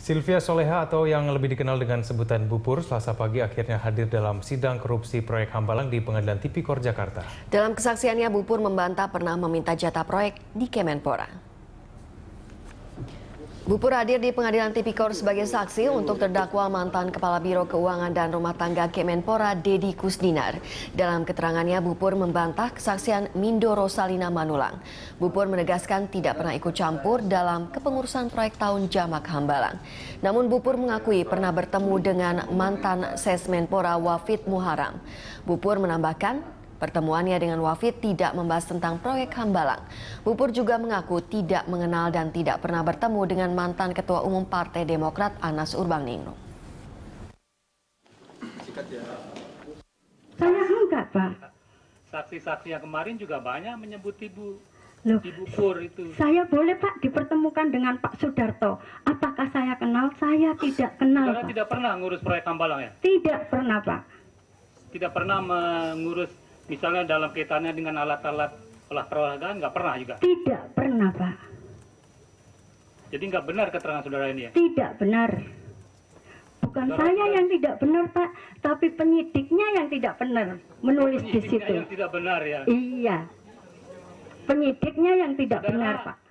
Sylvia Soleha atau yang lebih dikenal dengan sebutan Bupur selasa pagi akhirnya hadir dalam sidang korupsi proyek Hambalang di Pengadilan Tipikor Jakarta. Dalam kesaksiannya Bupur membantah pernah meminta jatah proyek di Kemenpora. Bupur hadir di pengadilan tipikor sebagai saksi untuk terdakwa mantan Kepala Biro Keuangan dan Rumah Tangga Kemenpora Dedi Kusdinar. Dalam keterangannya, Bupur membantah kesaksian Mindo Rosalina Manulang. Bupur menegaskan tidak pernah ikut campur dalam kepengurusan proyek tahun Jamak Hambalang. Namun Bupur mengakui pernah bertemu dengan mantan Sesmenpora Wafid Muharam. Bupur menambahkan Pertemuannya dengan Wafid tidak membahas tentang proyek Hambalang. Bupur juga mengaku tidak mengenal dan tidak pernah bertemu dengan mantan Ketua Umum Partai Demokrat Anas Urbaningrum. Saya enggak, Pak. Saksi-saksi yang kemarin juga banyak menyebut Ibu. Loh, Ibu Pur itu. Saya boleh, Pak, dipertemukan dengan Pak Sudarto. Apakah saya kenal? Saya tidak kenal, Karena Pak. tidak pernah ngurus proyek Hambalang ya? Tidak pernah, Pak. Tidak pernah mengurus misalnya dalam kaitannya dengan alat-alat olah perolahragaan nggak pernah juga? Tidak pernah, Pak. Jadi nggak benar keterangan saudara ini ya? Tidak benar. Bukan saudara, saya yang tidak benar, Pak, tapi penyidiknya yang tidak benar menulis di situ. Yang tidak benar ya. Iya. Penyidiknya yang tidak saudara, benar, Pak.